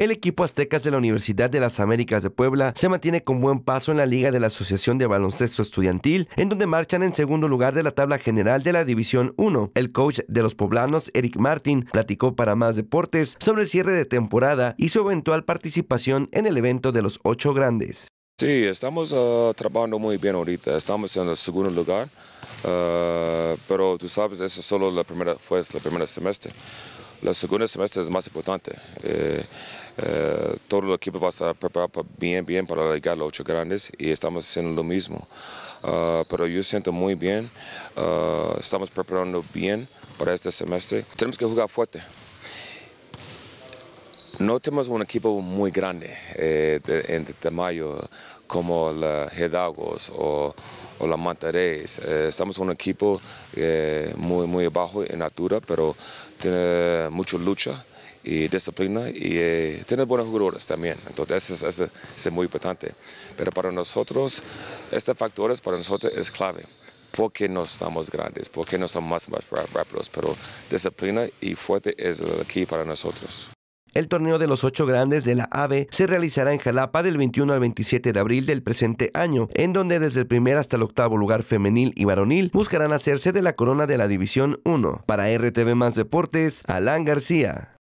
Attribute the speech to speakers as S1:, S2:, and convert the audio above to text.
S1: El equipo Aztecas de la Universidad de las Américas de Puebla se mantiene con buen paso en la Liga de la Asociación de Baloncesto Estudiantil, en donde marchan en segundo lugar de la tabla general de la División 1. El coach de los poblanos, Eric Martin, platicó para más deportes sobre el cierre de temporada y su eventual participación en el evento de los ocho grandes.
S2: Sí, estamos ah, trabajando muy bien ahorita, estamos en el segundo lugar, ah, pero tú sabes, eso solo la primera, fue el primer semestre. La segunda semestre es más importante. Eh, eh, todo el equipo va a estar preparado bien, bien para llegar a los ocho grandes y estamos haciendo lo mismo. Ah, pero yo siento muy bien, ah, estamos preparando bien para este semestre. Tenemos que jugar fuerte. No tenemos un equipo muy grande eh, en tamaño como la Hedagos o, o la Mantarés. Eh, estamos un equipo eh, muy, muy bajo en altura, pero tiene mucha lucha y disciplina y tiene buenos jugadores también. Entonces, eso, es muy importante. Pero para nosotros, este factor es, para nosotros es clave. Porque no estamos grandes, porque no somos más, más rápidos, pero disciplina y fuerte es aquí para nosotros.
S1: El torneo de los ocho grandes de la AVE se realizará en Jalapa del 21 al 27 de abril del presente año, en donde desde el primer hasta el octavo lugar femenil y varonil buscarán hacerse de la corona de la División 1. Para RTV Más Deportes, Alan García.